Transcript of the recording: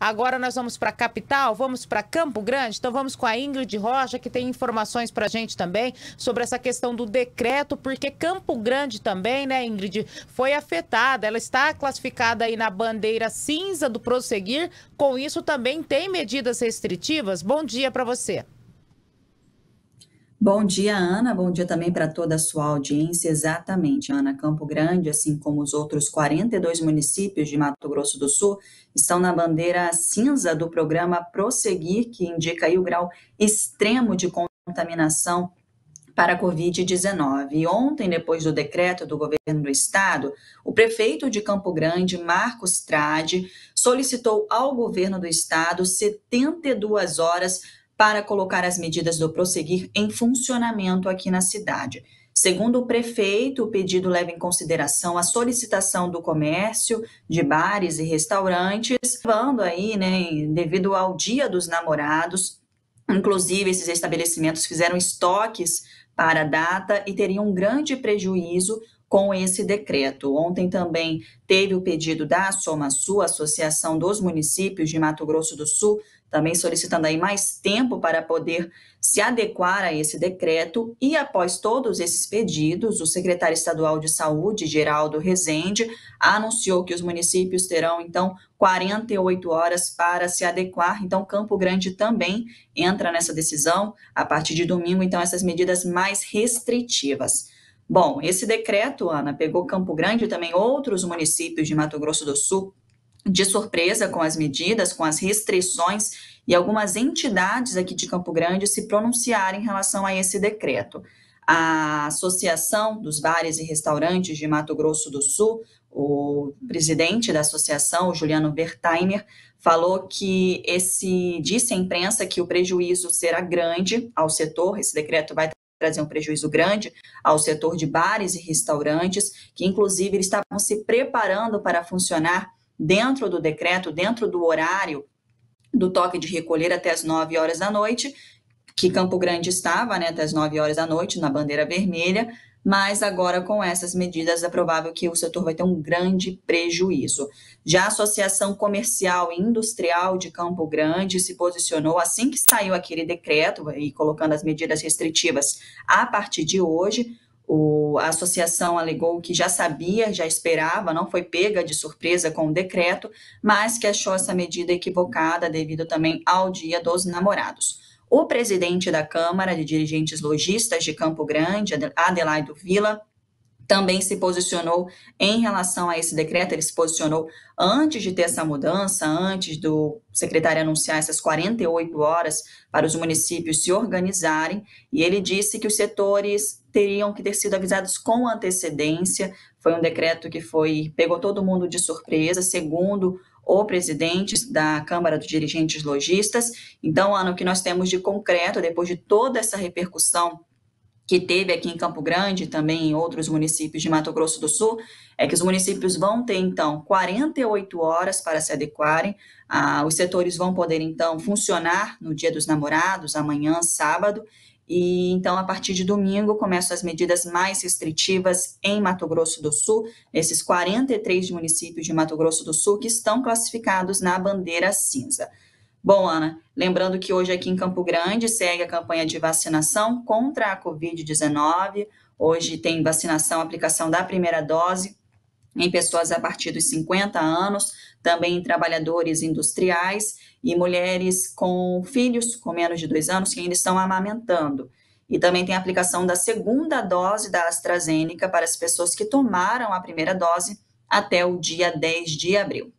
Agora nós vamos para a capital, vamos para Campo Grande. Então vamos com a Ingrid Rocha, que tem informações para a gente também sobre essa questão do decreto, porque Campo Grande também, né, Ingrid, foi afetada. Ela está classificada aí na bandeira cinza do prosseguir. Com isso também tem medidas restritivas. Bom dia para você. Bom dia, Ana. Bom dia também para toda a sua audiência. Exatamente, Ana. Campo Grande, assim como os outros 42 municípios de Mato Grosso do Sul, estão na bandeira cinza do programa Prosseguir, que indica o grau extremo de contaminação para a Covid-19. E ontem, depois do decreto do governo do estado, o prefeito de Campo Grande, Marcos Trade, solicitou ao governo do estado 72 horas para colocar as medidas do prosseguir em funcionamento aqui na cidade. Segundo o prefeito, o pedido leva em consideração a solicitação do comércio, de bares e restaurantes, levando aí, né, devido ao Dia dos Namorados, inclusive esses estabelecimentos fizeram estoques para a data e teriam um grande prejuízo com esse decreto. Ontem também teve o pedido da Somasu, Associação dos Municípios de Mato Grosso do Sul, também solicitando aí mais tempo para poder se adequar a esse decreto e após todos esses pedidos, o secretário estadual de saúde, Geraldo Rezende, anunciou que os municípios terão então 48 horas para se adequar. Então, Campo Grande também entra nessa decisão a partir de domingo, então essas medidas mais restritivas. Bom, esse decreto, Ana, pegou Campo Grande e também outros municípios de Mato Grosso do Sul, de surpresa com as medidas, com as restrições e algumas entidades aqui de Campo Grande se pronunciarem em relação a esse decreto. A Associação dos Bares e Restaurantes de Mato Grosso do Sul, o presidente da associação, Juliano Bertheimer, falou que esse disse à imprensa que o prejuízo será grande ao setor, esse decreto vai trazer um prejuízo grande ao setor de bares e restaurantes, que inclusive estavam se preparando para funcionar dentro do decreto, dentro do horário do toque de recolher até as 9 horas da noite, que Campo Grande estava né, até as 9 horas da noite na bandeira vermelha, mas agora com essas medidas é provável que o setor vai ter um grande prejuízo. Já a Associação Comercial e Industrial de Campo Grande se posicionou assim que saiu aquele decreto e colocando as medidas restritivas a partir de hoje, o, a associação alegou que já sabia, já esperava, não foi pega de surpresa com o decreto, mas que achou essa medida equivocada devido também ao Dia dos Namorados. O presidente da Câmara de Dirigentes Logistas de Campo Grande, Adelaide Vila, também se posicionou em relação a esse decreto, ele se posicionou antes de ter essa mudança, antes do secretário anunciar essas 48 horas para os municípios se organizarem, e ele disse que os setores teriam que ter sido avisados com antecedência. Foi um decreto que foi pegou todo mundo de surpresa, segundo o presidente da Câmara dos Dirigentes Logistas. Então, ano que nós temos de concreto, depois de toda essa repercussão que teve aqui em Campo Grande, também em outros municípios de Mato Grosso do Sul, é que os municípios vão ter, então, 48 horas para se adequarem, ah, os setores vão poder, então, funcionar no Dia dos Namorados, amanhã, sábado, e então, a partir de domingo, começam as medidas mais restritivas em Mato Grosso do Sul, esses 43 municípios de Mato Grosso do Sul que estão classificados na bandeira cinza. Bom, Ana, lembrando que hoje aqui em Campo Grande segue a campanha de vacinação contra a Covid-19. Hoje tem vacinação, aplicação da primeira dose em pessoas a partir dos 50 anos, também em trabalhadores industriais e mulheres com filhos com menos de dois anos que ainda estão amamentando. E também tem aplicação da segunda dose da AstraZeneca para as pessoas que tomaram a primeira dose até o dia 10 de abril.